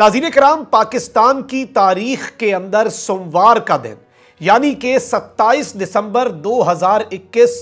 नाजीन कराम पाकिस्तान की तारीख के अंदर सोमवार का दिन यानी कि 27 दिसंबर 2021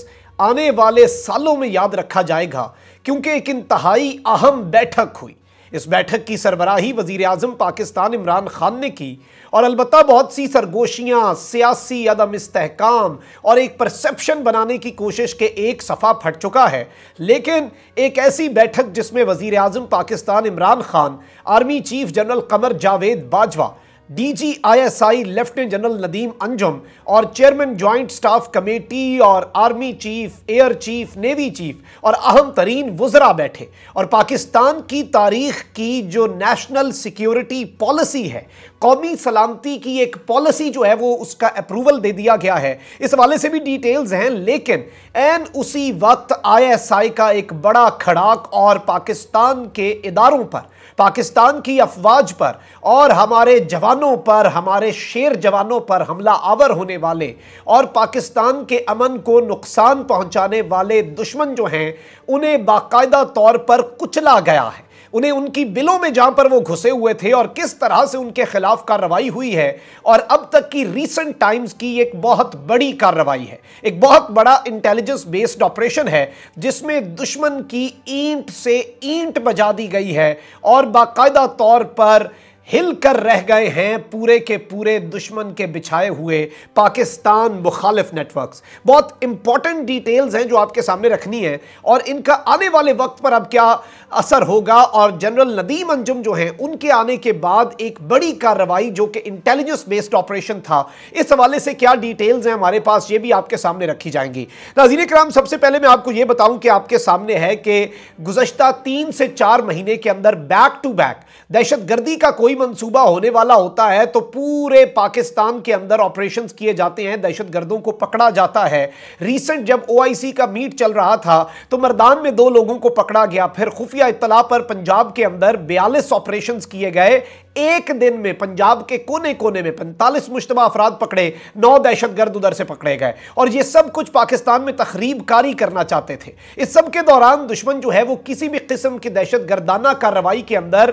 आने वाले सालों में याद रखा जाएगा क्योंकि एक इंतहाई अहम बैठक हुई इस बैठक की सरबराही वजीर अजम पाकिस्तान इमरान खान ने की और अलबत् बहुत सी सरगोशियाँ सियासी अदम इस्तेकाम और एक परसेप्शन बनाने की कोशिश के एक सफ़ा फट चुका है लेकिन एक ऐसी बैठक जिसमें वजीर अजम Pakistan Imran Khan army chief general Qamar Javed Bajwa DG ISI lieutenant general Nadeem Anjum और चेयरमैन ज्वाइंट स्टाफ कमेटी और army chief air chief navy chief और अहम तरीन वजरा बैठे और पाकिस्तान की तारीख की जो नेशनल सिक्योरिटी पॉलिसी है कौमी सलामती की एक पॉलिसी जो है वो उसका अप्रूवल दे दिया गया है इस हवाले से भी डिटेल्स हैं लेकिन एन उसी वक्त आईएसआई का एक बड़ा खड़ाक और पाकिस्तान के इदारों पर पाकिस्तान की अफवाज पर और हमारे जवानों पर हमारे शेर जवानों पर हमला आवर होने वाले और पाकिस्तान के अमन को नुकसान पहुंचाने वाले दुश्मन जो हैं उन्हें बाकायदा तौर पर कुचला गया है उन्हें उनकी बिलों में जहां पर वो घुसे हुए थे और किस तरह से उनके खिलाफ कार्रवाई हुई है और अब तक की रीसेंट टाइम्स की एक बहुत बड़ी कार्रवाई है एक बहुत बड़ा इंटेलिजेंस बेस्ड ऑपरेशन है जिसमें दुश्मन की ईंट से ईंट बजा दी गई है और बाकायदा तौर पर हिल कर रह गए हैं पूरे के पूरे दुश्मन के बिछाए हुए पाकिस्तान मुखालिफ नेटवर्क्स बहुत इंपॉर्टेंट डिटेल्स हैं जो आपके सामने रखनी है और इनका आने वाले वक्त पर अब क्या असर होगा और जनरल नदीम अंजुम जो हैं उनके आने के बाद एक बड़ी कार्रवाई जो कि इंटेलिजेंस बेस्ड ऑपरेशन था इस हवाले से क्या डिटेल्स हैं हमारे पास ये भी आपके सामने रखी जाएंगी नजीर कराम सबसे पहले मैं आपको ये बताऊं कि आपके सामने है कि गुजशत तीन से चार महीने के अंदर बैक टू बैक दहशत गर्दी का कोई मंसूबा होने वाला होता है तो पूरे पाकिस्तान के अंदर ऑपरेशन किए जाते हैं दहशत गर्दों को पकड़ा जाता है रिसेंट जब ओआईसी का मीट चल रहा था तो मरदान में दो लोगों को पकड़ा गया फिर खुफिया इतला पर पंजाब के अंदर बयालीस ऑपरेशन किए गए एक दिन में पंजाब के कोने कोने में पैंतालीस मुशतबा अफराद पकड़े नौ दहशत गर्द उधर से पकड़े गए और ये सब कुछ पाकिस्तान में तकरीब कारी करना चाहते थे इस सब के दौरान दुश्मन जो है वो किसी भी किस्म की दहशत गर्दाना कार्रवाई के अंदर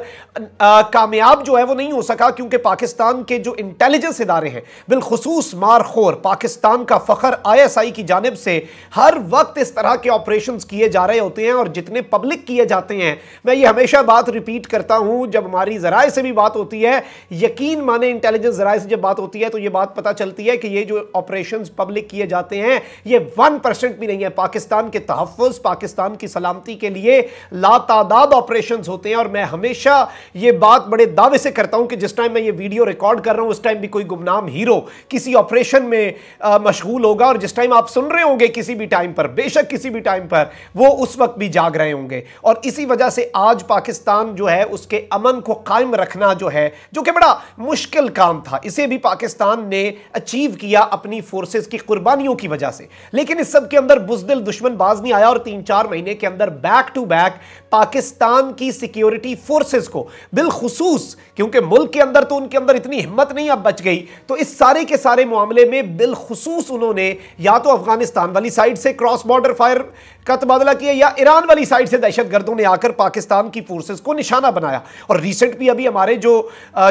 कामयाब जो है वो नहीं हो सका क्योंकि पाकिस्तान के जो इंटेलिजेंस इदारे हैं बिलखसूस मारखोर पाकिस्तान का फखर आई की जानब से हर वक्त इस तरह के ऑपरेशन किए जा रहे होते हैं और जितने पब्लिक किए जाते हैं मैं ये हमेशा बात रिपीट करता हूं जब हमारी जराए से भी बात बात होती है यकीन माने इंटेलिजेंस जराए से जब बात होती है तो ये बात पता चलती है कि ये जो ऑपरेशन पब्लिक किए जाते हैं ये वन परसेंट भी नहीं है पाकिस्तान के तहफ़ पाकिस्तान की सलामती के लिए लातादाद ऑपरेशन होते हैं और मैं हमेशा ये बात बड़े दावे से करता हूं कि जिस टाइम मैं ये वीडियो रिकॉर्ड कर रहा हूं उस टाइम भी कोई गुमनाम हीरो किसी ऑपरेशन में मशगूल होगा और जिस टाइम आप सुन रहे होंगे किसी भी टाइम पर बेशक किसी भी टाइम पर वो उस वक्त भी जाग रहे होंगे और इसी वजह से आज पाकिस्तान जो है उसके अमन को कायम रखना जो जो है जो कि बड़ा मुश्किल काम था इसे भी पाकिस्तान ने अचीव किया अपनी फोर्सेस की कुर्बानियों की वजह से लेकिन इस सब के अंदर बुजदिल दुश्मन बाज नहीं आया और तीन चार महीने के अंदर बैक टू बैक पाकिस्तान की सिक्योरिटी फोर्सेज को बिलखसूस क्योंकि मुल्क के अंदर तो उनके अंदर इतनी हिम्मत नहीं अब बच गई तो इस सारे के सारे मामले में बिलखसूस उन्होंने या तो अफगानिस्तान वाली साइड से क्रॉस बॉर्डर फायर का तबादला किया या ईरान वाली साइड से दहशत गर्दों ने आकर पाकिस्तान की फोर्सेस को निशाना बनाया और रिसेंट भी अभी हमारे जो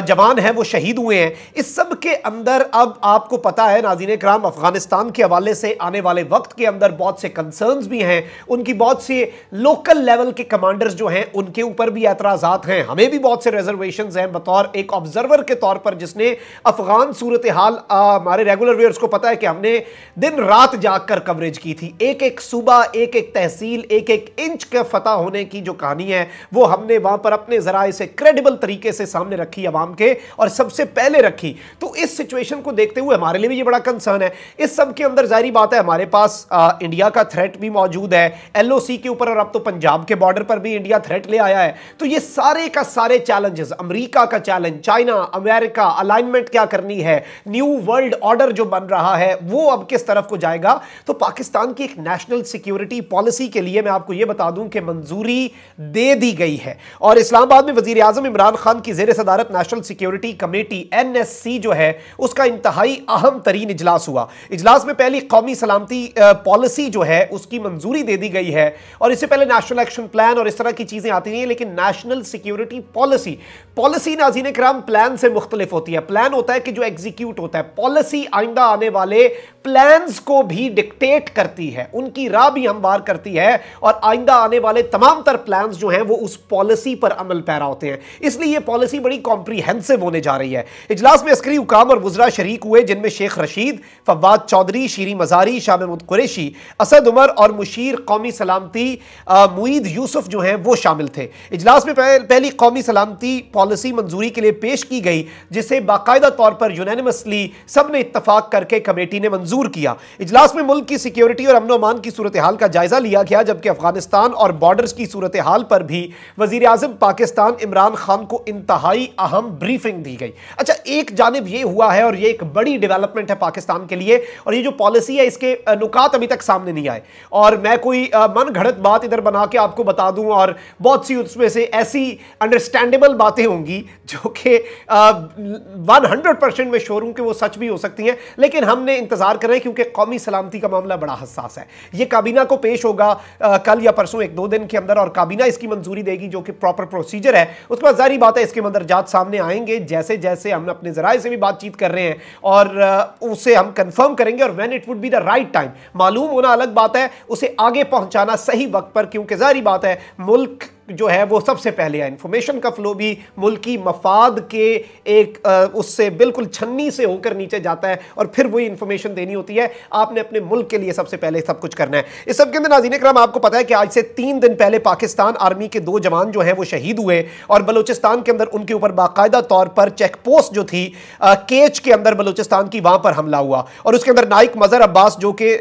जवान हैं वो शहीद हुए हैं इस सब के अंदर अब आपको पता है नाजीन कराम अफगानिस्तान के हवाले से आने वाले वक्त के अंदर बहुत से कंसर्नस भी हैं उनकी बहुत से लोकल लेवल के कमांडर्स जो हैं उनके ऊपर भी एतराज़ हैं हमें भी बहुत से रिजर्वेशन हैं बतौर एक ऑब्जर्वर के तौर पर जिसने अफगान सूरत हाल हमारे रेगुलर व्यूअर्स को पता है कि हमने दिन रात जाकर कर कवरेज की थी एक एक सूबा एक एक एक तहसील एक एक इंच के फतह होने की जो कहानी है वो हमने वहां पर अपने जराए से क्रेडिबल तरीके से सामने रखी आवाम के और सबसे पहले रखी तो इस सिचुएशन को देखते हुए हमारे लिए भी ये बड़ा कंसर्न है इस सब के अंदर जारी बात है हमारे पास आ, इंडिया का थ्रेट भी मौजूद है एल के ऊपर और अब तो पंजाब के बॉर्डर पर भी इंडिया थ्रेट ले आया है तो ये सारे का सारे चैलेंजेस अमरीका का चैलेंज चाइना अमेरिका अलाइनमेंट क्या करनी है न्यू वर्ल्ड ऑर्डर जो बन रहा है वो अब किस तरफ को जाएगा तो पाकिस्तान की एक नेशनल सिक्योरिटी पॉलिसी के लिए मैं आपको यह बता दूं कि मंजूरी दे दी गई है और इस्लामाबाद में वजीर अजम इमरान खान की जेर सदारत national security committee N S C जो है उसका इंतहाई अहम तरीन इजलास हुआ इजलास में पहली कौमी सलामती पॉलिसी जो है उसकी मंजूरी दे दी गई है और इससे पहले नेशनल एक्शन प्लान और इस तरह की चीज़ें आती रही हैं लेकिन नेशनल सिक्योरिटी पॉलिसी पॉलिसी नाजीन कराम प्लान से मुख्तलिफ होती है प्लान होता है कि जो एग्जीक्यूट होता है पॉलिसी आइंदा आने वाले प्लान को भी डिक्टेट करती है उनकी राह भी हम बार करती है और आइंदा आने वाले तमाम तर प्लान जो हैं वो उस पॉलिसी पर अमल पैरा होते हैं इसलिए ये पॉलिसी बड़ी कॉम्प्रीहेंसिव होने जा रही है इजलास में अस्करी हुकाम और वजरा शरीक हुए जिनमें शेख रशीद फवाद चौधरी शीरी मजारी शाह महमूद कुरेशी असद उमर और मुशीर कौमी सलामती मुईद यूसुफ जो हैं वो शामिल थे इजलास में पहली कौमी सलामती पॉलिसी मंजूरी के लिए पेश की गई जिसे बाकायदा तौर पर यूनानिमसली सब ने इतफाक करके कमेटी ने मंजूर किया इजलास में मुल्क की सिक्योरिटी और अमनोमान की सूरत हाल का जायजा जायजा लिया गया जबकि अफगानिस्तान और बॉर्डर की सूरत हाल पर भी वजीर अजम पाकिस्तान इमरान खान को इंतहाई अहम ब्रीफिंग दी गई अच्छा एक जानब यह हुआ है और यह एक बड़ी डेवलपमेंट है पाकिस्तान के लिए और यह जो पॉलिसी है इसके नुकात अभी तक सामने नहीं आए और मैं कोई मन घड़त बात इधर बना के आपको बता दूं और बहुत सी उसमें से ऐसी अंडरस्टैंडेबल बातें होंगी जो कि वन हंड्रेड परसेंट में हूं कि वह सच भी हो सकती हैं लेकिन हमने इंतज़ार करें क्योंकि कौमी सलामती का मामला बड़ा हसास है यह काबीना को पेश पेश होगा आ, कल या परसों एक दो दिन के अंदर और काबीना इसकी मंजूरी देगी जो कि प्रॉपर प्रोसीजर है उसके बाद जारी बात है इसके मंदरजात सामने आएंगे जैसे जैसे हम अपने जराए से भी बातचीत कर रहे हैं और उसे हम कंफर्म करेंगे और when it would be the right time मालूम होना अलग बात है उसे आगे पहुंचाना सही वक्त पर क्योंकि जारी बात है मुल्क जो है वो सबसे पहले आया इन्फॉर्मेशन का फ्लो भी मुल्की मफाद के एक आ, उससे बिल्कुल छन्नी से होकर नीचे जाता है और फिर वही इन्फॉर्मेशन देनी होती है आपने अपने मुल्क के लिए सबसे पहले सब कुछ करना है इस सब के अंदर नाजीन कराम आपको पता है कि आज से तीन दिन पहले पाकिस्तान आर्मी के दो जवान जो हैं वो शहीद हुए और बलूचिस्तान के अंदर उनके ऊपर बाकायदा तौर पर चेक पोस्ट जो थी केच के अंदर बलूचिस्तान की वहाँ पर हमला हुआ और उसके अंदर नाइक मज़र अब्बास जो कि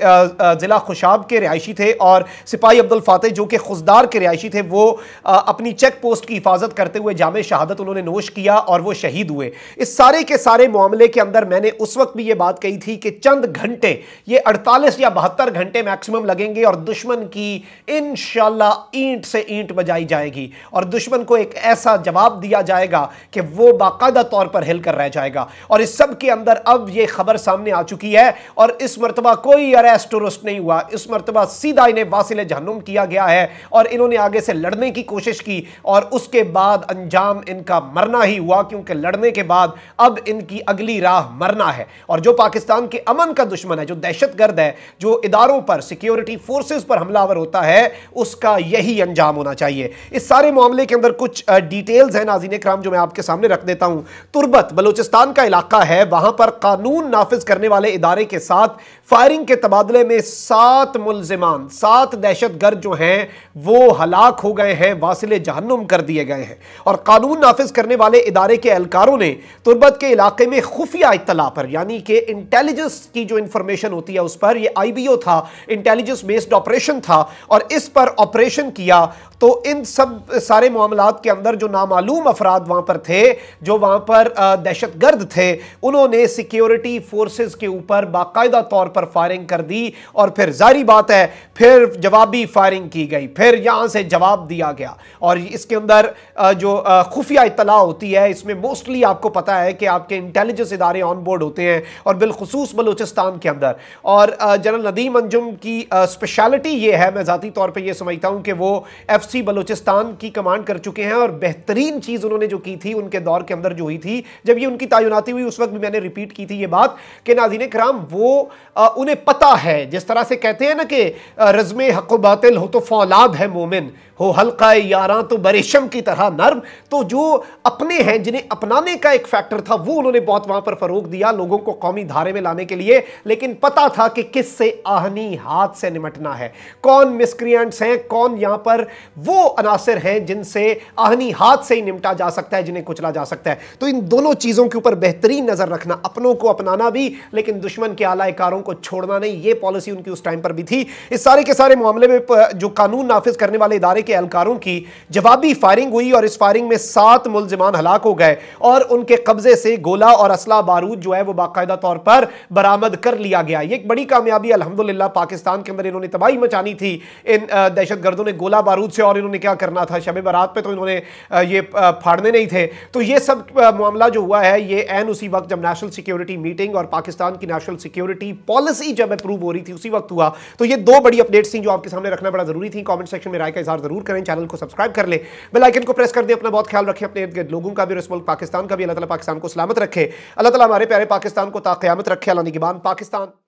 ज़िला खुशाब के रिहायशी थे और सिपाही अब्दुल फातेह जो कि खुशदार के रिहायशी थे वो अपनी चेक पोस्ट की हिफाजत करते हुए जाम शहादत उन्होंने नोश किया और वो शहीद हुए इस सारे के सारे मामले के अंदर मैंने उस वक्त भी ये बात कही थी कि चंद घंटे ये अड़तालीस या बहत्तर घंटे मैक्सिमम लगेंगे और दुश्मन की इन ईंट से ईंट बजाई जाएगी और दुश्मन को एक ऐसा जवाब दिया जाएगा कि वो बाकायदा तौर पर हिल कर रह जाएगा और इस सब के अंदर अब ये खबर सामने आ चुकी है और इस मरतबा कोई अरेस्ट नहीं हुआ इस मरतबा सीधा इन्हें वासिल जहनुम किया गया है और इन्होंने आगे से लड़ने की की कोशिश की और उसके बाद अंजाम इनका मरना ही हुआ क्योंकि लड़ने के बाद अब इनकी अगली राह मरना है और जो पाकिस्तान के अमन का दुश्मन है जो दहशत गर्द है जो इदारों पर सिक्योरिटी फोर्सेज पर हमलावर होता है उसका यही अंजाम होना चाहिए इस सारे मामले के अंदर कुछ डिटेल्स हैं नाजीन कराम जो मैं आपके सामने रख देता हूं तुरबत बलोचिस्तान का इलाका है वहां पर कानून नाफिज करने वाले इदारे के साथ फायरिंग के तबादले में सात मुलजमान सात दहशत गर्द जो हैं वो हलाक हो गए हैं हैं वासिल जहन्नुम कर दिए गए हैं और कानून नाफिज करने वाले इदारे के एहलकारों ने तुरबत के इलाके में खुफिया इतला पर यानी कि इंटेलिजेंस की जो इंफॉर्मेशन होती है उस पर यह आई बी ओ था इंटेलिजेंस बेस्ड ऑपरेशन था और इस पर ऑपरेशन किया तो इन सब सारे मामला के अंदर जो नामालूम अफराद वहाँ पर थे जो वहाँ पर दहशत गर्द थे उन्होंने सिक्योरिटी फोर्सेज के ऊपर बाकायदा तौर पर फायरिंग कर दी और फिर जारी बात है फिर जवाबी फायरिंग की गई फिर यहाँ से जवाब दिया गया गया और इसके अंदर जो खुफिया इतला होती है इसमें मोस्टली आपको पता है कि आपके इंटेलिजेंस इदारे ऑन बोर्ड होते हैं और बिलखसूस बलूचिस्तान के अंदर और जनरल नदीम अंजुम की स्पेशलिटी ये है मैं ज़ाती तौर पर यह समझता हूँ कि वो एफ सी बलूचिस्तान की कमांड कर चुके हैं और बेहतरीन चीज़ उन्होंने जो की थी उनके दौर के अंदर जो हुई थी जब ये उनकी तयनती हुई उस वक्त भी मैंने रिपीट की थी ये बात कि नाजीन कराम वो उन्हें पता है जिस तरह से कहते हैं ना कि रज़म हक बातिल हो तो फौलाद है मोमिन हो हल्का यारा तो बरेशम की तरह नर्म तो जो अपने हैं जिन्हें अपनाने का एक फैक्टर था वो उन्होंने बहुत वहां पर फरोग दिया लोगों को कौमी धारे में लाने के लिए लेकिन पता था कि किस से आहनी हाथ से निमटना है कौन मिसक्रियंट्स हैं कौन यहां पर वो अनासर हैं जिनसे आहनी हाथ से ही निपटा जा सकता है जिन्हें कुचला जा सकता है तो इन दोनों चीज़ों के ऊपर बेहतरीन नज़र रखना अपनों को अपनाना भी लेकिन दुश्मन के आलाकारों को छोड़ना नहीं ये पॉलिसी उनकी उस टाइम पर भी थी इस सारे के सारे मामले में जो कानून नाफिज करने वाले इदारे के के एहलकारों की जवाबी फायरिंग हुई और इस फायरिंग में सात मुलजमान हलाक हो गए और उनके कब्जे से गोला और असला बारूद जो है वो बाकायदा तौर पर बरामद कर लिया गया ये एक बड़ी कामयाबी अलहमदिल्ला पाकिस्तान के अंदर इन्होंने तबाही मचानी थी इन दहशत गर्दों ने गोला बारूद से और इन्होंने क्या करना था शब बारात पर तो इन्होंने ये फाड़ने नहीं थे तो ये सब मामला जो हुआ है ये एन उसी वक्त जब नेशनल सिक्योरिटी मीटिंग और पाकिस्तान की नेशनल सिक्योरिटी पॉलिसी जब अप्रूव हो रही थी उसी वक्त हुआ तो ये दो बड़ी अपडेट्स थी जो आपके सामने रखना बड़ा जरूरी थी कमेंट सेक्शन में राय का इजहार जरूर करें चैनल को सब्सक्राइब कर लें बेलाइकन को प्रेस कर दें अपना बहुत ख्याल रखें अपने इर्द लोगों का भी मुल्क पाकिस्तान का भी अल्लाह ताला पाकिस्तान को सलामत रखे अल्लाह ताला हमारे प्यारे पाकिस्तान को ताक़यामत रखे अल्लाह निगबान पाकिस्तान